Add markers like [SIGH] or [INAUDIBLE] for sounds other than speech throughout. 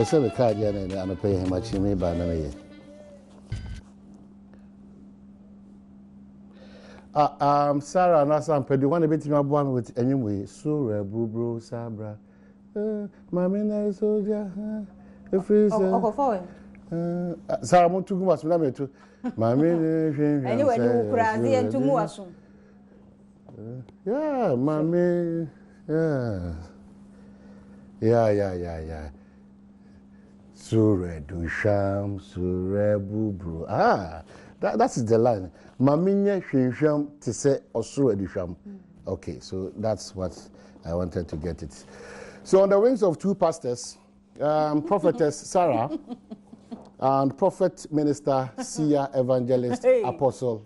pɛsɛ meka adeɛ no ɛnɛ anɔpɛ yɛ hemakye meba na meyɛ Ah, um, Sarah na Sampedu, one bit in my one with anyway, Sura, Bubro, na soldier, huh? If it's a Sarah, mo na metu. Mammy, anyway, no crazy Yeah, mammy, Yeah, yeah, yeah, yeah. Sure sham, Sure Bubru. Ah, that, that is the line. Maminya Shinsham tise osure Osure sham. Hmm. Okay, so that's what I wanted to get it. So, on the wings of two pastors, um, [LAUGHS] prophetess Sarah and prophet minister, Sia evangelist, hey. apostle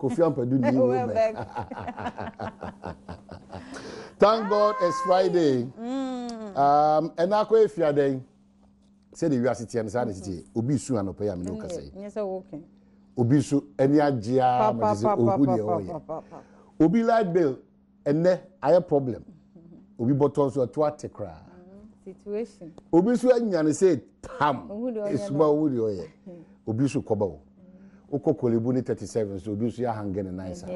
Kofi Ampedu [LAUGHS] [LAUGHS] Thank God it's Friday. Mm. Um, and now, if you are there, sɛde wiase teɛ no saa ne teteɛ obi su anɔpɛ yi a mene wokasa yi obi so ani agyea mede sɛ ɔhu deɛ ɔyɛ obi light bill ɛnɛ ayɛ problem obi bɔtɔ nso ɛto ate koraa mm-hmm. obi so anya ne sɛ tam ɛsuma wo deɛ ɔyɛ obi so kɔba wo wokɔ kɔlebu ne 37 so obi so yɛahange ne nan saa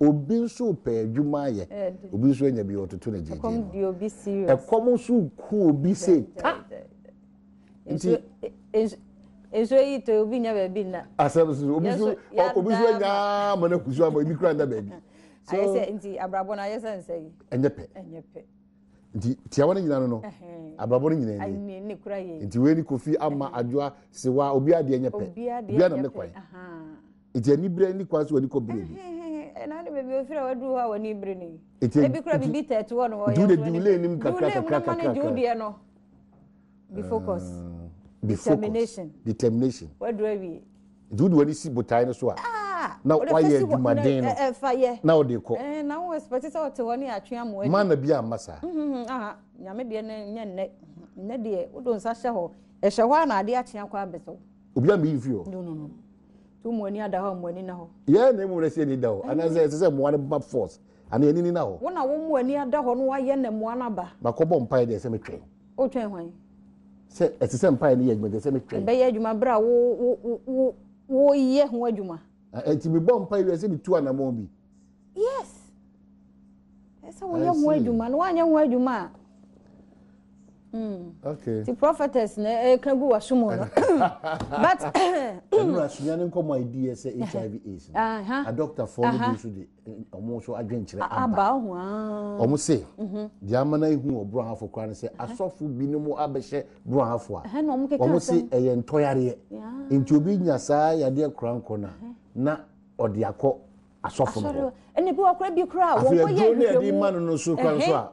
obi nso pɛ adwuma ayɛ obi nso anya bi ɔtoto no gyegyeɛkɔm so ku obi sɛ ta nti nso yi to obi nya baabi na. asem soso obi [LAUGHS] nti abrabɔ na ayɛ sɛ nsa yi. nti tiawa ne nyina no no abrabɔ ne nyina ni ne kura yɛ nti wei ni kofi ama adwoa sewa obi adeɛ nyɛ pɛ obi anam ne kwan nti ani bere ni kwan so ani kɔ bere bi. ɛnna ne baabi ofiri a waduru hɔ a wani bere ne. ebi kura bibi tɛɛti hɔ no wɔyɛ focus be determination. focused determination dudu wani si botae no so a na wayɛ adwumaden no na ɔde kɔ na wo expect sɛ ɔte hɔ ne atwe amoa ma na bi amma saa nyame eh, deɛ no nyɛ nnɛ nnɛ deɛ wode nsa hyɛ hɔ ɛhyɛ hɔ a na adeɛ akyea kɔ abɛsɛw obi a meyi mfi hɔ to mu ani ada hɔ a mu ani na hɔ yɛ na mu rɛ sɛ ani da hɔ anaasɛ ɛsɛ sɛ mmoa no ba force ana ani ni na hɔ wo na wo mu ani ada hɔ no wayɛ na mmoa no aba makɔbɔ mpaeɛ deɛ sɛ metwɛn wotwɛn hwan sɛ ɛte sɛ mpaeɛ no yɛ adwuma sɛ metwɛn ɛbɛyɛ adwuma berɛ a woyɛ ho adwuma ɛnti mebɔ mpaeɛ wie sɛ metu anammɔ bi yes ɛsɛ woyɛ ho adwuma na woanyɛ ho adwuma a Mm. ti prophetess na ɛka gu waso mu no but ɛnura [COUGHS] sunya ne nkɔmɔ a ɛdi yɛ sɛ hiv aids [COUGHS] uh-huh. a doctor fɔ no uh-huh. bi so de ɔmo eh, so adwenkyerɛ aba ah. mm-hmm. uh-huh. ɔmo se deɛ amana ihu ɔboro ahafo koraa no sɛ asɔfo bi no mu abɛhyɛ boro ahafo a ɔmo se ɛyɛ ntɔyareɛ nti obi nya saa yadeɛ koraa nkɔ na na ɔde akɔ asɔfo no hɔ ɛnna bi wɔkora bi koraa wɔn kɔ yɛ nhwehwɛmu afei ɛduro ne yɛde ma no no so koraa nso a.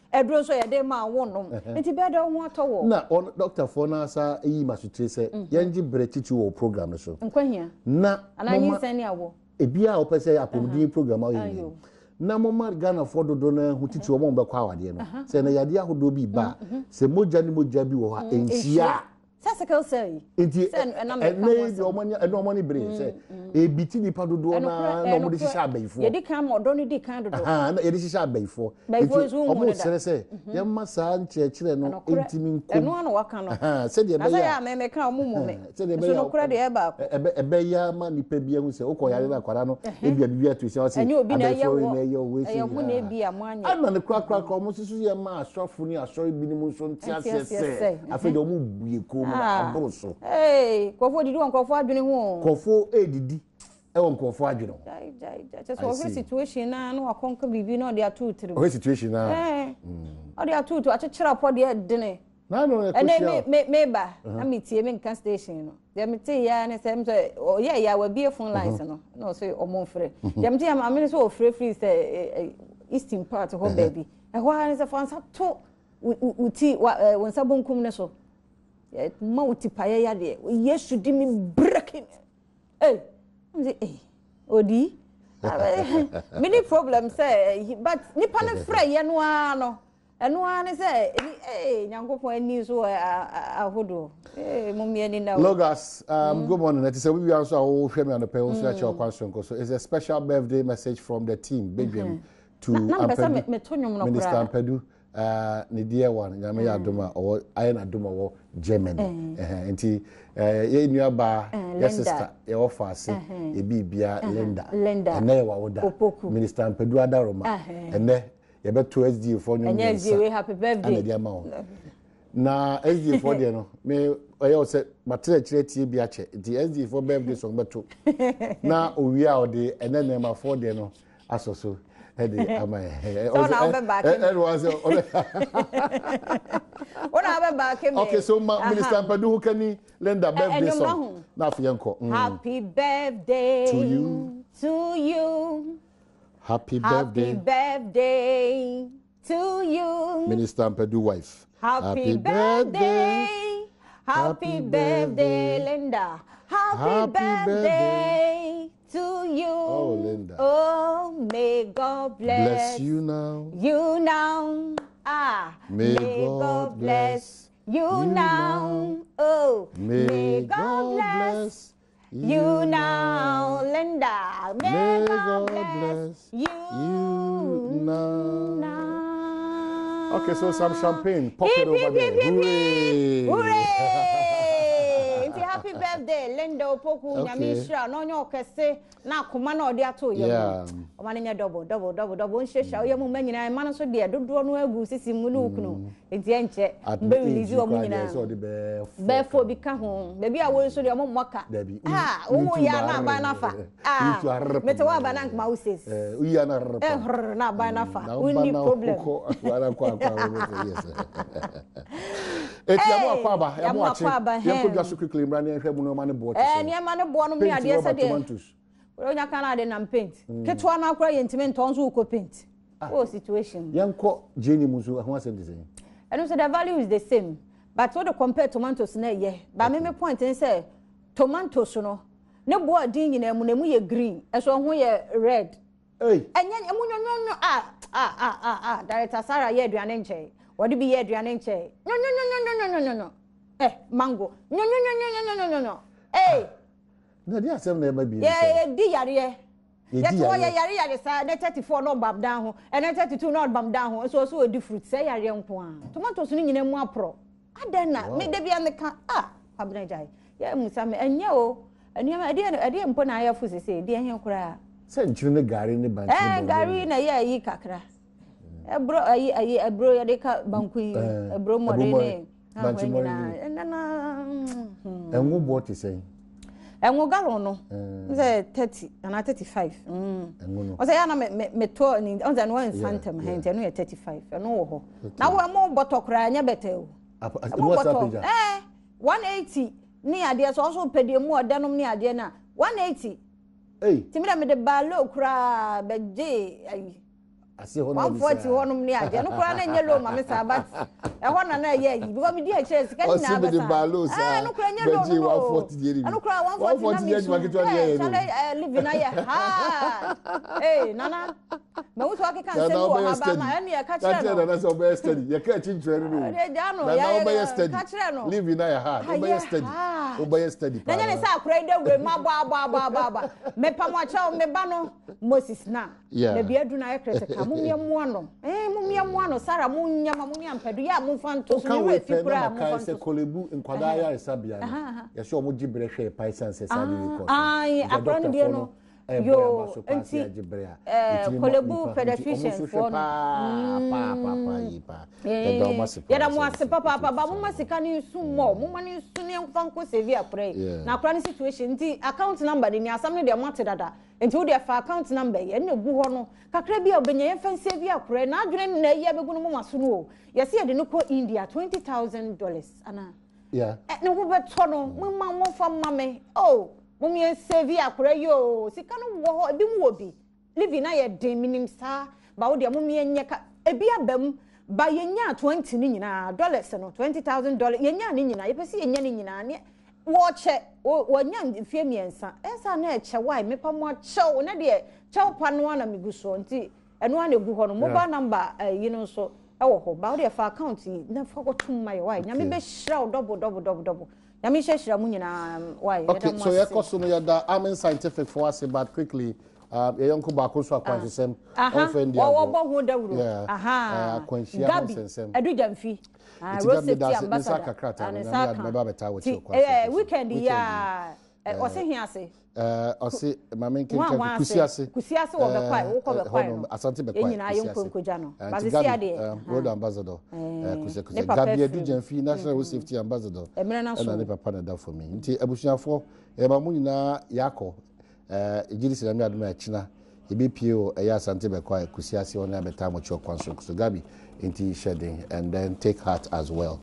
ɛduro nso yɛde ma awo nom nti bɛɛ de ɔho atɔ wɔ. na ɔn dɔkita fo na asa eyi ma sotire sɛ yɛn mhm. gye bere titi program no so. nkwahia na ananyi nsɛn ni awɔ. ebi a ɔpɛ sɛ apɔmuden program ayɛ yie na mɔma ghanafoɔ dodo no ho titi wɔn a wɔn bɛkɔ no sɛ na yadeɛ ahodoɔ bi ba mhm, mhm. sɛ mogya ni mogya bi wɔ ha mm, nhyia sickle cell yi. nti ɛnna yi de ɔmo ni ɛnna ɔmo ni bere sɛ mm, mm. ebi ti nipa dodoɔ naa na ɔmo de hyehyɛ abɛyifoɔ. yɛdi kan mɔ dɔɔni di kan dodo. yɛdi hyehyɛ abɛyifoɔ. bɛyifoɔ esu ŋun mu deda nti ɔmo sɛrɛ sɛ mhm. yɛn ma saa nkyerɛkyerɛ no ntumi nkom. ɛnu anu waka no. sɛdeɛ bɛyà asɛ yà mɛmɛ kan ɔmo mu mɛ. [LAUGHS] sɛdeɛ bɛyà nso nokura deɛ ɛbaako. ɛbɛyà ma nipa bi ehu sɛ okɔ yare na akwara no ebi ebi etu sɛ ɔsi abɛyifoɔ yi na ɛyɛ ɔdoro so nkurɔfoɔ didi wɔ nkurɔfoɔ adwene ho nkurɔfoɔ ɛredidi ɛwɔ nkurɔfoɔ adwene ho kyɛ sɛ ɔhwɛ situation na na wakɔnka biribi na ɔde ato tiri ɔhwɛ situation na ɔde ato to akyekyere apɔ deɛ dene ɛnɛ me me ba na me tie me nka station no deɛ me te ya ne sɛ sɛ ɔyɛ ya wabie phone lines no na ɔsɛ ɔmo mfrɛ deɛ me te ya maame ne sɛ ɔfrɛ firi sɛ eastern part hɔ baabi ɛhɔ ara ne sɛ fansa to wo ti wo nsa bonkum ne so Eh, ma wo tipaeɛ yɛ adeɛ yesu di mi breaking ee nti ee odi [LAUGHS] ah, eh, eh, mi ni problem sɛ but nipa ne [LAUGHS] fira yɛ no ara no ɛno ara ne sɛ ee nyankopɔn ani so wɔ ahodoɔ ee mo mmiɛ ni na o. logas um, mm. good morning ɛti sɛ bibi anso a wohwɛ mi anɔpɛ nso ɛkyɛ mm. ɔkwan sonko so it's a special birthday message from the team bedwam mm-hmm. to na, na, ampadu minister ampadu. Uh, ne deɛ wa no nyame yɛ adom a ɔwɔ ayɛ no ɔwɔ germany eh. nti eh, eh, yɛ nnuabaa yɛ sister yɛwɔ faase yɛbiribia lenda ɛnɛ yɛwɔ awoda minister mpadu adaroma ɛnɛ yɛbɛto sda foɔ nwommiɛnsaana ama wo na sda foɔ deɛ no me ɔyɛ wo sɛ matena kyerɛ tie bi akyɛ nti sda foɔ birthday bɛto [LAUGHS] na owie a ɔde ɛnɛ nɛɛmafoɔ deɛ no asɔ so ɛde [LAUGHS] ama ɛ ɛ ɔna abɛ baake mi ɛna wɔn sɛ ɔbɛ ɔna abɛ baake mi so ma uh-huh. minister mpadu hukani linda eh, birthday song n'afi yɛn kɔ. happy birthday to you to you happy birthday happy birthday to you minister mpadu wife happy, happy birthday happy birthday linda happy, happy birthday. birthday. to you. Oh, Linda. Oh, may God bless, bless you now. You now. Ah, may, may God, God bless, bless you, you now. now. Oh, may, may God, God bless you now, Linda. May, may God, God bless you, you now. now. Okay, so some champagne. Pop it over there. Hooray! Hooray! birthday lenda opoku nyame nhyira na ɔnyɛ ɔkɛse na akoma na ɔde ato yɛ mu ɔma no nyɛ dɔbɔ dɔbɔ dɔbɔ dɔbɔ nhyɛhyɛ woyɛ mu ma nyinaa ɛma no nso deɛ dodoɔ no agu sisi mu ne wokunu nti ɛnkyɛ mbɛrelise wɔ mu nyinaa bɛɛfo bi ka ho baabi a wɔn nso deɛ ɔmo mmɔ ka a wowo yɛ a na aban no afa mete wɔ aban no ankoma wo sesi ɛhrr na problem eti yamu akɔ aba yamu akye yamu kɔ dwa so quickly mra ne nhwɛ mu nneɛma ne boɔ ti sɛ nneɛma ne boɔ no mu ne nam paint hmm. ketewa no akora yɛ ntumi ntɔn so paint wɔ ah. situation. yɛn kwa gyeene mu nso ɛho asɛm ti sɛ. the value is the same but wɔde compare tomatoes ne ɛyɛ ba mi mi point n sɛ tomatoes no ne boa din nyinaa mu na emu yɛ green ɛso ho yɛ red ɛnyɛ emu nyɔnyɔnyɔ ah, ah ah ah ah. director sara yɛ aduane nkyɛn wɔde bi yɛ aduane nkyɛn no no no no no no no no ɛ mango no no no no no no no no ee. na di asɛm na ɛma bi yɛ sɛ yɛ di yareɛ yɛtɔ yɛ yare yare saa ne thirty four na ɔbam dan ho ɛne thirty two na ɔbam dan ho nso so ɔdi fruit sɛ yareɛ nko a tomatoes no nyinaa mu aporɔ adan na me de bi ane ka a kwabena gya yɛ musa mi ɛnyɛ o ɛnneɛma ɛdeɛ ɛdeɛ mpo na ayɛ fo sese ɛdeɛ hɛn koraa. sɛ nkyiri ne gari ne bantu. ɛɛ gari na ɛburo ayi ayi ɛburo yɛde ka banku yi ɛburo mɔden ne ahoɛ na ɛnana. ɛnwo bɔ te sɛn. ɛnwo galon no n eh. sɛ thirty ana thirty five ɔsɛ hmm. yɛn oh, ana ah, mɛ tɔ ni ɔn sɛ nsa ntɛm hɛn yɛ thirty five ɛnu wɔ hɔ na wɔn ɛmu bɔtɔ koraa ɛnyɛ bɛtɛ o ɛmu bɔtɔ ɛɛ one eighty ni adeɛ ah, so ɔso pɛdeɛ mu ɔdanum ah, ni adeɛ na one eighty. tìmí dɛ mi de bɛ gye ayi. one forty hɔ nom ne agye no koraa na nye low maame saa but [LAUGHS] ɛhɔ nana ɛyɛ ayi because mi di akyerɛ sika ni bɛ san ɛɛ nukura nye dɔw nunu o nukura one forty na mi sun ɛɛ sani ɛɛ livi na yɛ haa ee nana mɛ wusu akeka nsɛm wɔ ha ba ma ɛni yɛ kakyerɛ no nana sɛ ɔbɛyɛ steady yɛ kɛ ɛkyi ntwɛn no nana ɔbɛyɛ steady livi na yɛ haa ɔbɛyɛ steady ɔbɛyɛ steady paa na nyɛ akura yi dɛ wura mu abɔ abɔ abɔ abɔ abɔ mɛ pamoakyɛw mɛ ba no moses na dabi adu ayɛ kɛrɛsɛ ka mu miɛ eh, mu ano ɛɛ mu miɛ mu ano sara mu nyama mu miɛ mpɛdu yɛ a mu amfa nto so ne wɔ fi kura amfa nto so. o kan wɔ fɛ na maka sɛ kolebu nkwadaa yare sabea no yɛsɛ ɔmo gyi brɛ hwɛ paisan sɛ saa de bi kɔ so yo nti kolebu federation fo no yɛda mo ase papaapa ba moma sika no nsu mmɔ moma no nsu ne mfa nkɔ sɛvi aprɛ yi na akora ne situation nti account number de ni asɛm no deɛ moate dada nti wodeɛ fa account number yɛ ne gu hɔ no kakra bi a ɔbɛnya yɛmfa nsɛvi aprɛ na adwene na ayi abɛgu eh, no moma so no o yɛsɛ yɛde no kɔ india 20000 dollars anaa ne wobɛtɔ no moma mmɔfa ma me o oh, momiɛnsa bi akora yi o sika no wɔ hɔ ebi mu wɔ bi livi na yɛ den minim saa ba wo deɛ momiɛnyɛ ka ebi aba mu ba yɛnya twenty ne nyinaa dollars no twenty thousand dollars yɛnya ne nyinaa yɛpɛ sɛ yɛnya ne nyinaa ne wɔɔkyɛ wɔnya mfie mmiɛnsa ɛnsa na ɛkyɛ e wae mepa mu akyɛw ne deɛ kyɛw pa no ana megu soɔ nti ɛno ana egu hɔ no mobile number ɛyi eh, no nso ɛwɔ hɔ ba wo deɛ fa account yi na fa kɔtum ma yɛ wae nyame bɛhyira wo dɔbo dɔbo dɔbo dɔbo nyame hyɛhyira mu nyinaa um, wayɛ okay so yɛkɔ so no yɛda amen scientific fo ase but quickly yɛyɔnko baako so akwanhyesɛm ɔmfɛn diawɔbɔ ho dawuro akwanhyia hosɛnsɛm ɛdu gyamfi roseti ambassador ne ah, nsa ka eh, weekend yi a ɔsi hin ase. ɔsi maame nkenkan kusi ase kusi ase wɔ bɛkwae wokɔ bɛkwae no asante bɛkwae kusi ase ɛnyinaa yɛ nkonkoja no baasi si adeɛ road ambassador kusakusa gabi edujanfi national road safety ambassador ɛna ne papa na da fɔ mi nti abusuafoɔ ɛma mu nyinaa yakɔ egyiri sinami adum ɛkyina ebi pie o ɛyɛ asante bɛkwae kusi ase wɔn abɛta amɔkyɛ ɔkwan so kusa gabi nti hyɛ den and then take heart as well.